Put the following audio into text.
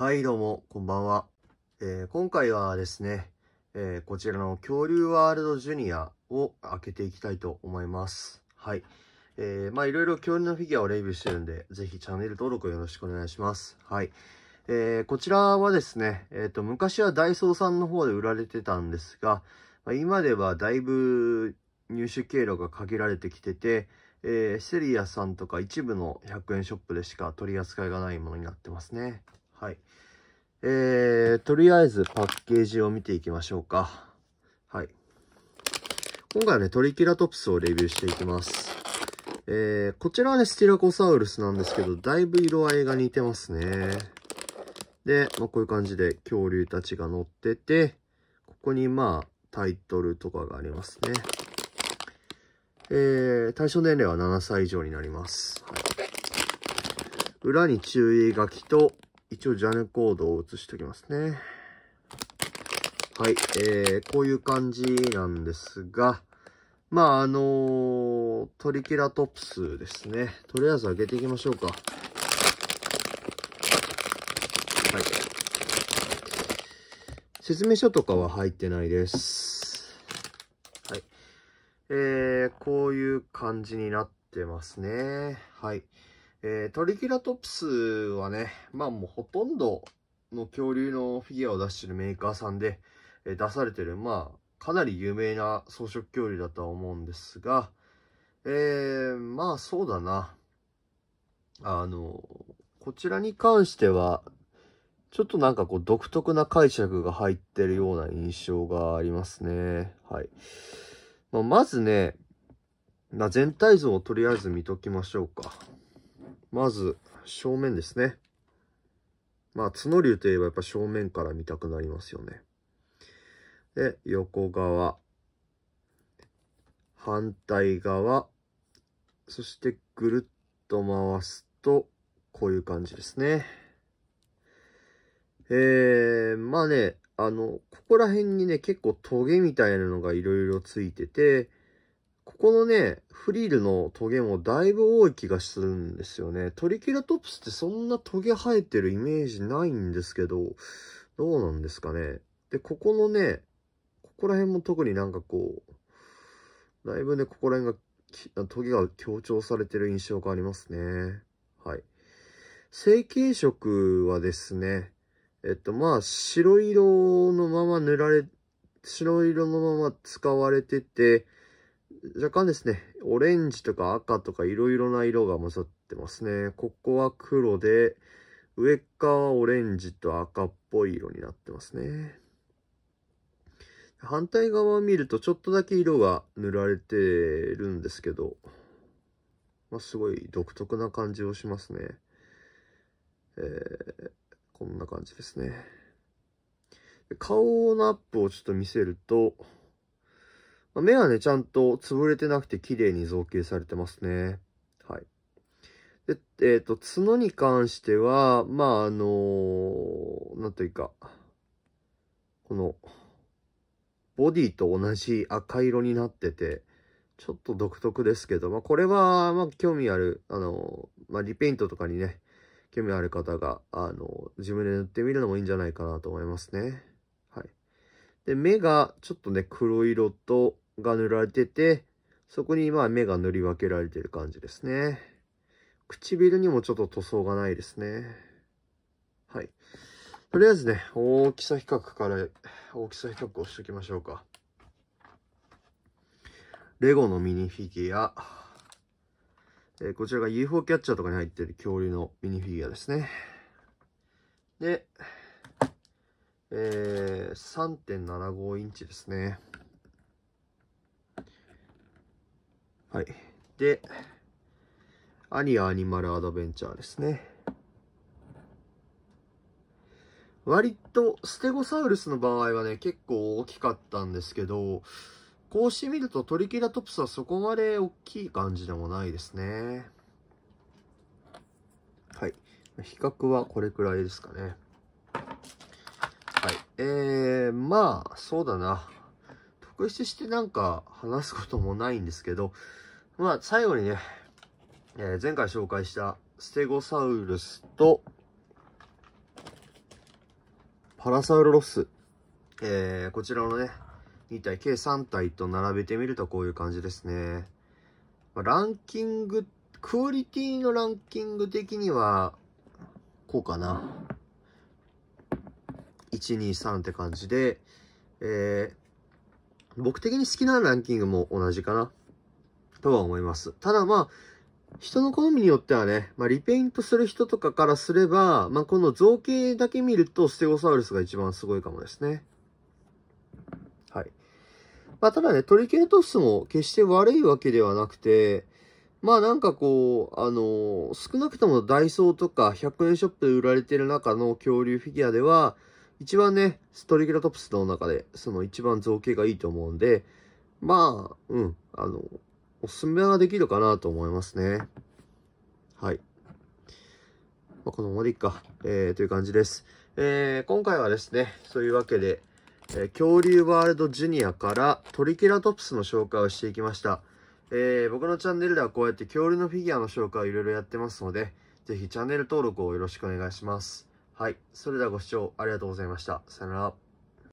はい、どうも、こんばんは。えー、今回はですね、えー、こちらの恐竜ワールドジュニアを開けていきたいと思います。はい。えー、まあいろいろ恐竜のフィギュアをレビューしてるんで、ぜひチャンネル登録よろしくお願いします。はい。えー、こちらはですね、えっ、ー、と、昔はダイソーさんの方で売られてたんですが、まあ、今ではだいぶ入手経路が限られてきてて、えー、セリアさんとか一部の100円ショップでしか取り扱いがないものになってますね。はい。えー、とりあえずパッケージを見ていきましょうか。はい。今回はね、トリキラトプスをレビューしていきます。えー、こちらはね、スティラコサウルスなんですけど、だいぶ色合いが似てますね。で、まあ、こういう感じで恐竜たちが乗ってて、ここにまあ、タイトルとかがありますね。えー、対象年齢は7歳以上になります。はい、裏に注意書きと、一応ジャネコードを移しておきますね。はい、えー、こういう感じなんですが、まあ、あのー、トリケラトプスですね。とりあえず開けていきましょうか。はい。説明書とかは入ってないです。はい。えー、こういう感じになってますね。はい。えー、トリケラトプスはね、まあもうほとんどの恐竜のフィギュアを出してるメーカーさんで、えー、出されてる、まあ、かなり有名な草食恐竜だとは思うんですが、えー、まあそうだな。あの、こちらに関しては、ちょっとなんかこう独特な解釈が入ってるような印象がありますね。はい。まあ、まずね、まあ、全体像をとりあえず見ときましょうか。まず、正面ですね。まあ、角竜といえばやっぱ正面から見たくなりますよね。で、横側。反対側。そしてぐるっと回すと、こういう感じですね。えー、まあね、あの、ここら辺にね、結構トゲみたいなのがいろいろついてて、ここのね、フリルのトゲもだいぶ多い気がするんですよね。トリキラトプスってそんなトゲ生えてるイメージないんですけど、どうなんですかね。で、ここのね、ここら辺も特になんかこう、だいぶね、ここら辺が、トゲが強調されてる印象がありますね。はい。成形色はですね、えっと、まあ、白色のまま塗られ、白色のまま使われてて、若干ですね、オレンジとか赤とかいろいろな色が混ざってますね。ここは黒で、上側はオレンジと赤っぽい色になってますね。反対側を見るとちょっとだけ色が塗られてるんですけど、まあ、すごい独特な感じをしますね。えー、こんな感じですね。顔のアップをちょっと見せると、目はね、ちゃんと潰れてなくて綺麗に造形されてますね。はい。で、えっ、ー、と、角に関しては、まあ、あのー、なんというか、この、ボディと同じ赤色になってて、ちょっと独特ですけど、まあ、これは、ま興味ある、あのー、まあ、リペイントとかにね、興味ある方が、あの、自分で塗ってみるのもいいんじゃないかなと思いますね。はい。で、目が、ちょっとね、黒色と、が塗られてて、そこにまあ目が塗り分けられてる感じですね。唇にもちょっと塗装がないですね。はい。とりあえずね、大きさ比較から、大きさ比較をしときましょうか。レゴのミニフィギュア。えー、こちらが UFO キャッチャーとかに入ってる恐竜のミニフィギュアですね。で、えー、3.75インチですね。はい。で、アニアアニマルアドベンチャーですね。割とステゴサウルスの場合はね、結構大きかったんですけど、こうして見るとトリケラトプスはそこまで大きい感じでもないですね。はい。比較はこれくらいですかね。はい。えー、まあ、そうだな。ごしてなんか話すこともないんですけど、まあ最後にね、えー、前回紹介したステゴサウルスとパラサウロロス、えー、こちらのね、2体、計3体と並べてみるとこういう感じですね。ランキング、クオリティのランキング的には、こうかな。1、2、3って感じで、えー、僕的に好きなランキングも同じかな、とは思います。ただまあ、人の好みによってはね、まあ、リペイントする人とかからすれば、まあ、この造形だけ見るとステゴサウルスが一番すごいかもですね。はい。まあ、ただね、トリケラトスも決して悪いわけではなくて、まあなんかこう、あのー、少なくともダイソーとか100円ショップで売られてる中の恐竜フィギュアでは、一番ね、ストリケラトプスの中で、その一番造形がいいと思うんで、まあ、うん、あの、おすすめはできるかなと思いますね。はい。まあ、このままでいっか、えー、という感じです。えー、今回はですね、そういうわけで、えー、恐竜ワールドジュニアからトリケラトプスの紹介をしていきました。えー、僕のチャンネルではこうやって恐竜のフィギュアの紹介をいろいろやってますので、ぜひチャンネル登録をよろしくお願いします。はい。それではご視聴ありがとうございました。さよなら。